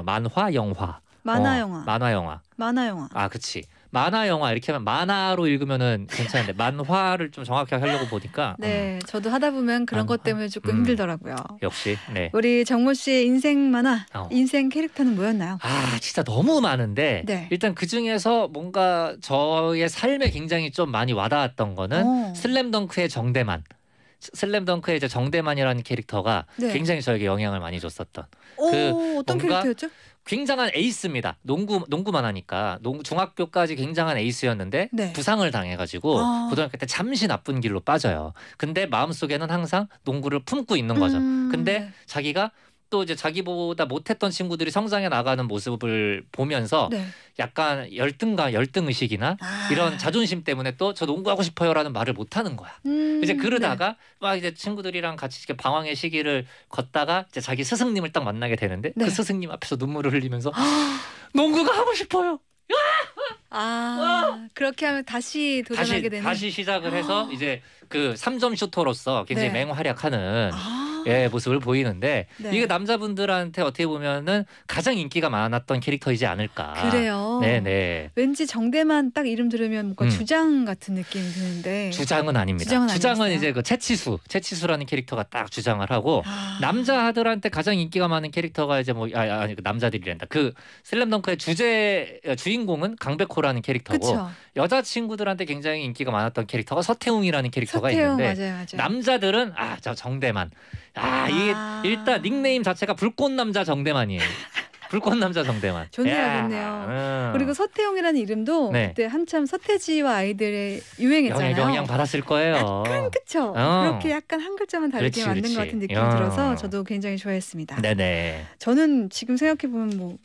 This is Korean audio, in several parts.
만화 영화. 만화 어, 영화. 만화 영화. 만화 영화. 아, 그치 만화 영화 이렇게 하면 만화로 읽으면은 괜찮은데 만화를 좀정확하게 하려고 보니까 네, 음. 저도 하다 보면 그런 만화. 음, 것 음. 때문에 조금 음. 힘들더라고요. 역시. 네. 우리 정모 씨의 인생 만화, 어. 인생 캐릭터는 뭐였나요? 아, 진짜 너무 많은데 네. 일단 그 중에서 뭔가 저의 삶에 굉장히 좀 많이 와닿았던 거는 오. 슬램덩크의 정대만. 슬램덩크의 이제 정대만이라는 캐릭터가 네. 굉장히 저에게 영향을 많이 줬었던. 오, 그 어떤 캐릭터였죠? 굉장한 에이스입니다. 농구 농구만 하니까 농구 중학교까지 굉장한 에이스였는데 네. 부상을 당해가지고 아. 고등학교 때 잠시 나쁜 길로 빠져요. 근데 마음 속에는 항상 농구를 품고 있는 거죠. 음. 근데 자기가 또 이제 자기보다 못했던 친구들이 성장해 나가는 모습을 보면서 네. 약간 열등감, 열등 의식이나 아. 이런 자존심 때문에 또 저 농구하고 싶어요라는 말을 못 하는 거야. 음, 이제 그러다가 네. 막 이제 친구들이랑 같이 이렇게 방황의 시기를 걷다가 이제 자기 스승님을 딱 만나게 되는데 그 네. 그 스승님 앞에서 눈물을 흘리면서 아. 농구가 하고 싶어요. 아 와! 그렇게 하면 다시 도전하게 다시, 되는 다시 시작을 해서 이제 그 3점 슈터로서 굉장히 네. 맹활약하는 아. 예, 모습을 보이는데 네. 이게 남자분들한테 어떻게 보면은 가장 인기가 많았던 캐릭터이지 않을까. 그래요. 네네. 네. 왠지 정대만 딱 이름 들으면 뭔가 음. 주장 같은 느낌이 드는데 주장은 아닙니다. 주장은, 주장은 이제 그 채치수, 채치수라는 캐릭터가 딱 주장을 하고 아. 남자들한테 가장 인기가 많은 캐릭터가 이제 뭐 아, 아, 아니 그 남자들이란다. 그 슬램덩크의 주제 주인공은 강백호라는 캐릭터고. 그쵸. 여자 친구들한테 굉장히 인기가 많았던 캐릭터가 서태웅이라는 캐릭터가 서태웅, 있는데 맞아요, 맞아요. 남자들은 아 저 정대만 아, 아 이게 일단 닉네임 자체가 불꽃 남자 정대만이에요. 불꽃 남자 정대만. 존재하겠네요. 음. 그리고 서태웅이라는 이름도 네. 그때 한참 서태지와 아이들의 유행했잖아요. 영향, 영향 받았을 거예요. 약간 그쵸. 어. 그렇게 약간 한 글자만 다르게 그렇지, 만든 그렇지. 것 같은 느낌이 어. 들어서 저도 굉장히 좋아했습니다. 네네. 저는 지금 생각해 보면 뭐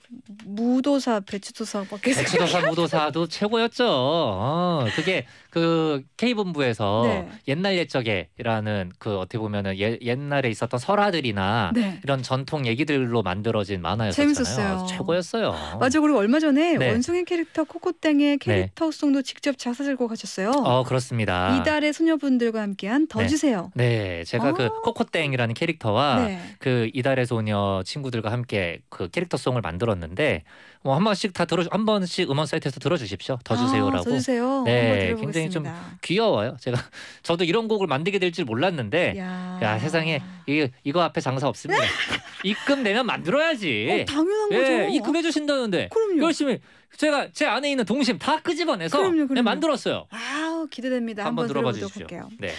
무도사, 배추도사밖에 배추도사, 무도사도 최고였죠. 어, 그게 그 K 본부에서 네. 옛날 옛적에라는 그 어떻게 보면은 옛날에 있었던 설화들이나 네. 이런 전통 얘기들로 만들어진 만화였잖아요. 맞아요. 아, 최고였어요. 맞아 그리고 얼마 전에 네. 원숭이 캐릭터 코코땡의 네. 캐릭터 송도 직접 작사 들고 가셨어요. 어 그렇습니다. 이달의 소녀분들과 함께한 더 네. 주세요. 네, 제가 아그 아. 코코땡이라는 캐릭터와 네. 그 이달의 소녀 친구들과 함께 그 캐릭터 송을 만들었는데 뭐 한 번씩 다 들어 한 번씩 음원 사이트에서 들어주십시오. 더 아, 주세요라고. 아, 더 주세요. 네, 굉장히 좀 귀여워요. 제가 저도 이런 곡을 만들게 될 줄 몰랐는데 야. 야, 세상에 이, 이거 앞에 장사 없습니다. 입금 내면 만들어야지. 어, 당연한 당연한 거죠. 예, 입금해 주신다는데. 그럼요. 열심히 제가 제 안에 있는 동심 다 끄집어내서 그럼요, 그럼요. 네, 만들었어요. 아 기대됩니다. 한번, 한번 들어봐 주십시오. 볼게요. 네.